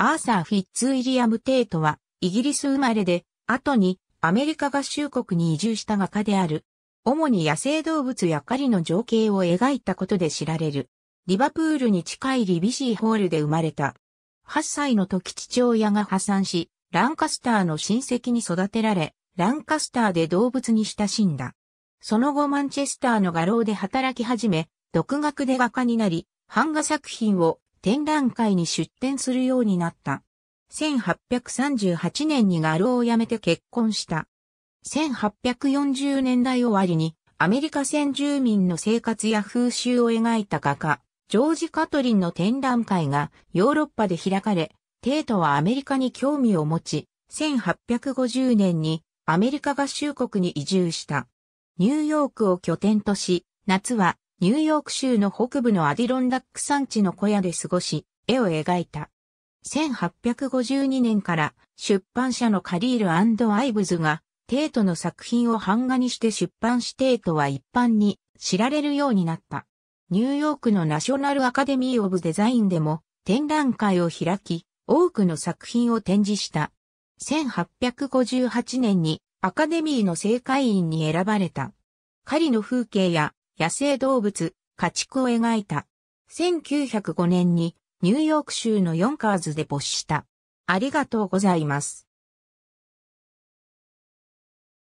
アーサー・フィッツ・ウィリアム・テイトは、イギリス生まれで、後にアメリカ合衆国に移住した画家である。主に野生動物や狩りの情景を描いたことで知られる。リバプールに近いリビシーホールで生まれた。8歳の時父親が破産し、ランカスターの親戚に育てられ、ランカスターで動物に親しんだ。その後マンチェスターの画廊で働き始め、独学で画家になり、版画作品を展覧会に出展するようになった。1838年に画廊を辞めて結婚した。1840年代終わりにアメリカ先住民の生活や風習を描いた画家、ジョージ・カトリンの展覧会がヨーロッパで開かれ、テートはアメリカに興味を持ち、1850年にアメリカ合衆国に移住した。ニューヨークを拠点とし、夏はニューヨーク州の北部のアディロンダック山地の小屋で過ごし、絵を描いた。1852年から出版社のカリールアイブズがテイトの作品を版画にして出版しテイトは一般に知られるようになった。ニューヨークのナショナルアカデミー・オブ・デザインでも展覧会を開き、多くの作品を展示した。1858年にアカデミーの正会員に選ばれた。狩りの風景や野生動物、家畜を描いた。1905年にニューヨーク州のヨンカーズで没した。ありがとうございます。